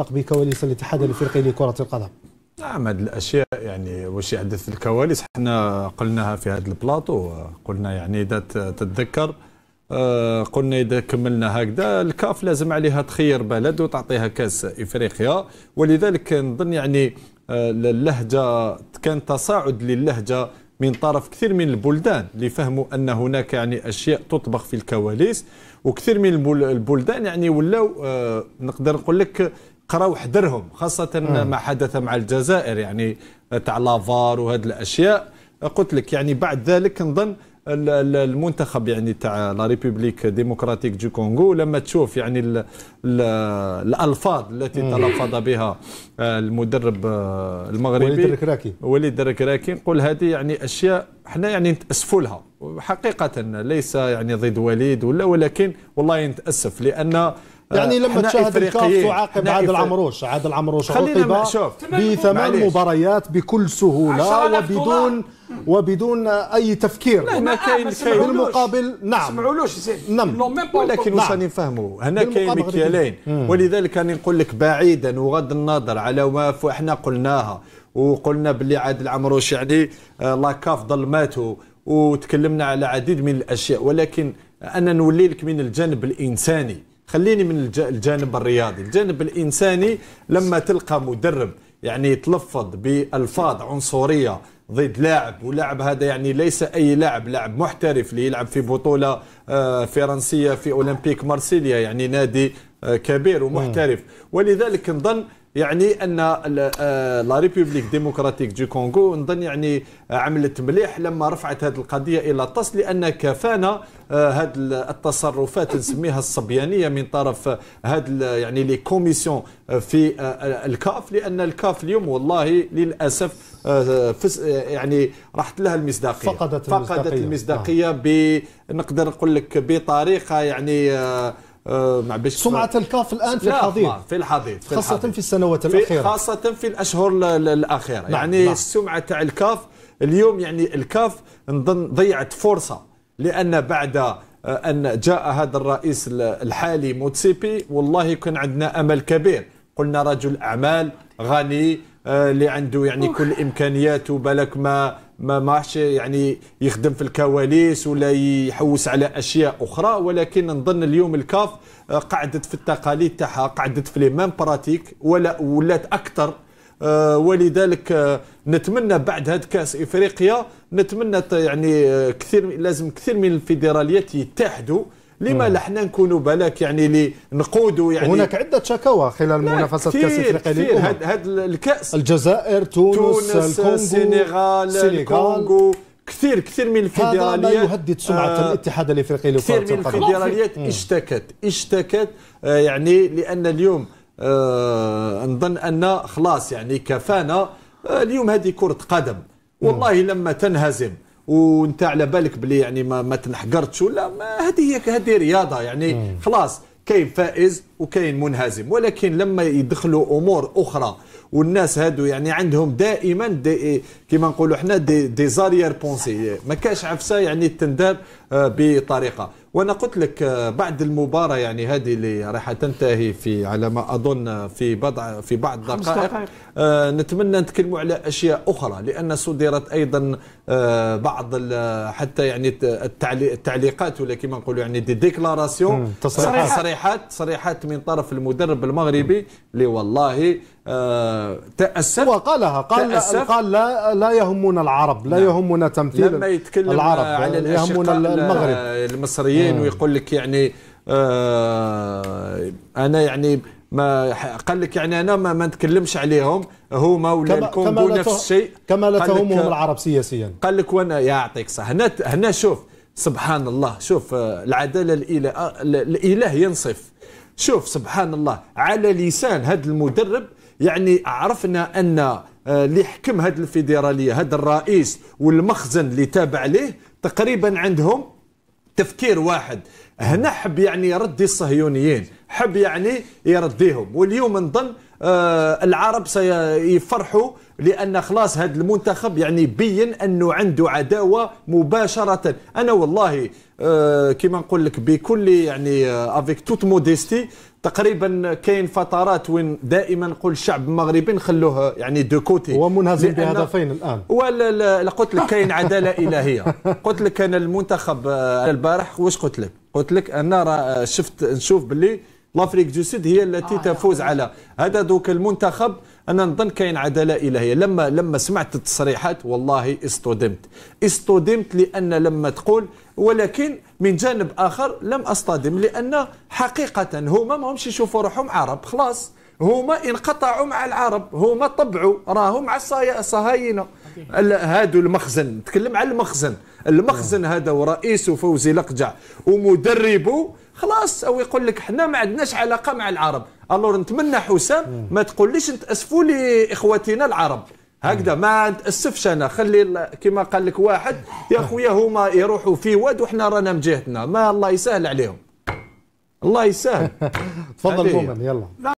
تتعلق بكواليس الاتحاد الافريقي لكره القدم نعم هذه الاشياء يعني واش يحدث الكواليس حنا قلناها في هذا البلاطو قلنا يعني اذا تتذكر آه، قلنا اذا كملنا هكذا الكاف لازم عليها تخير بلد وتعطيها كاس افريقيا ولذلك نظن يعني آه، اللهجه كان تصاعد للهجه من طرف كثير من البلدان اللي فهموا ان هناك يعني اشياء تطبخ في الكواليس وكثير من البلدان يعني ولاو آه، نقدر نقول لك قراو حذرهم خاصة مم. آه. ما حدث مع الجزائر يعني تاع لافار وهذه الأشياء قلت لك يعني بعد ذلك نظن المنتخب يعني تاع لا ريبوبليك ديمقراطيك دو كونغو لما تشوف يعني الـ الـ الالفاظ التي تلفظ بها آه، المدرب آه، المغربي وليد الركراكي وليد الركراكي نقول هذه يعني اشياء احنا يعني نتاسفوا لها حقيقه ليس يعني ضد وليد ولا ولكن والله نتاسف لان يعني آه، لما تشاهد الكاف تعاقب عادل عمروش عادل عمروش عقب بثمان مباريات بكل سهوله وبدون وبدون اي تفكير هنا ما كاين كاين بالمقابل نعم سمعولوش نعم ولكن واش راني نعم. نفهموا هنا كاين مكيالين ولذلك راني نقول لك بعيدا وغض النظر على ما احنا قلناها وقلنا باللي عادل عمروش يعني آه، لاكاف ظلماته وتكلمنا على عديد من الاشياء ولكن انا نولي لك من الجانب الانساني خليني من الجانب الرياضي الجانب الإنساني لما تلقى مدرب يعني يتلفظ بألفاظ عنصرية ضد لاعب ولاعب هذا يعني ليس أي لاعب لاعب محترف اللي يلعب في بطولة آه، فرنسية في أولمبيك مارسيليا يعني نادي آه، كبير ومحترف ولذلك نظن يعني ان آه، لا ريبوبليك ديمقراطيك دي كونغو نظن يعني عملت مليح لما رفعت هذه القضيه الى الطس لان كفانا هذه آه، التصرفات نسميها الصبيانيه من طرف هذه يعني لي كوميسيون في آه، الكاف لان الكاف اليوم والله للاسف يعني راحت لها المصداقيه فقدت المصداقيه, فقدت المصداقية آه. نقدر نقول لك بطريقه يعني آه، مع بيش سمعة الكاف الآن في الحضيض في الحضيض في خاصة الحضيض. في السنوات الأخيرة في خاصة في الأشهر الأخيرة نعم، يعني لا. نعم. السمعة تاع الكاف اليوم يعني الكاف نظن ضيعت فرصة لأن بعد آه، أن جاء هذا الرئيس الحالي موتسيبي والله كان عندنا أمل كبير قلنا رجل أعمال غني آه، اللي عنده يعني كل إمكانياته بالك ما ما ماش يعني يخدم في الكواليس ولا يحوس على اشياء اخرى ولكن نظن اليوم الكاف آه، قعدت في التقاليد تاعها قعدت في لي ميم براتيك ولا ولات اكثر آه، ولذلك آه، نتمنى بعد هذا كاس افريقيا نتمنى يعني كثير لازم كثير من الفيدراليات يتحدوا لما لا حنا نكونوا بالك يعني اللي نقودوا يعني هناك عده شكاوى خلال منافسه كاس افريقيا كثير هذا هاد الكاس الجزائر تونس, تونس الكونغو السنغال الكونغو كثير كثير من الفيدراليات هذا يهدد سمعه آه الاتحاد الافريقي لكره القدم كثير من الفيدراليات اشتكت اشتكت آه يعني لان اليوم آه نظن ان خلاص يعني كفانا آه اليوم هذه كره قدم والله لما تنهزم وانت على بالك بلي يعني ما, ما تنحقرتش ولا ما هذه هي هذه رياضه يعني خلاص كاين فائز وكاين منهزم ولكن لما يدخلوا امور اخرى والناس هادو يعني عندهم دائما دي كيما نقولوا حنا دي, دي زاريير بونسي ما كاش عفسه يعني تنداب آه، بطريقه وانا قلت لك آه، بعد المباراه يعني هذه اللي راح تنتهي في على ما اظن في بضع في بعض الدقائق آه، نتمنى نتكلموا على اشياء اخرى لان صدرت ايضا بعض حتى يعني التعليقات ولا كما نقولوا يعني دي ديكلاراسيون تصريحات تصريحات من طرف المدرب المغربي اللي والله تأسف وقالها قال تأسف قال لا لا يهمنا العرب لا لا نعم. يهمنا تمثيل لما يتكلم العرب على يهمنا المغرب المصريين آه. ويقول لك يعني آه انا يعني ما قال لك يعني انا ما, ما نتكلمش عليهم هما ولا الكونغو نفس الشيء كما لا تهمهم العرب سياسيا قال لك وانا يعطيك صح هنا هنا شوف سبحان الله شوف آه، العداله الاله آه، الاله ينصف شوف سبحان الله على لسان هذا المدرب يعني عرفنا ان اللي حكم هذه الفيدراليه هذا الرئيس والمخزن اللي تابع له تقريبا عندهم تفكير واحد هنا حب يعني يردي الصهيونيين حب يعني يرديهم واليوم نظن آه العرب سيفرحوا لان خلاص هذا المنتخب يعني بين انه عنده عداوه مباشره انا والله آه كما نقول لك بكل يعني افيك توت موديستي تقريبا كاين فترات وين دائما نقول الشعب المغربي نخلوه يعني دو كوتي هو منهزم بهدفين الان ولا قلت لك كاين عداله الهيه قلت لك انا المنتخب آه، البارح واش قلت لك قلت لك انا آه، شفت نشوف باللي لافريك دو سيد هي التي آه، تفوز على هذا دوك المنتخب انا نظن كاين عداله الهيه لما لما سمعت التصريحات والله اصطدمت اصطدمت لان لما تقول ولكن من جانب اخر لم اصطدم لان حقيقه هما ماهمش يشوفوا روحهم عرب خلاص هما انقطعوا مع العرب هما طبعوا راهم مع الصهاينه هادو المخزن نتكلم على المخزن المخزن هذا ورئيسه فوزي لقجع ومدربه خلاص او يقول لك حنا ما عندناش علاقه مع العرب الور نتمنى حسام ما تقوليش نتاسفوا لاخواتنا العرب هكذا ما نتاسفش انا خلي كما قال لك واحد يا خويا هما يروحوا في واد وحنا رانا من جهتنا ما الله يسهل عليهم الله يسهل تفضل مؤمن يلا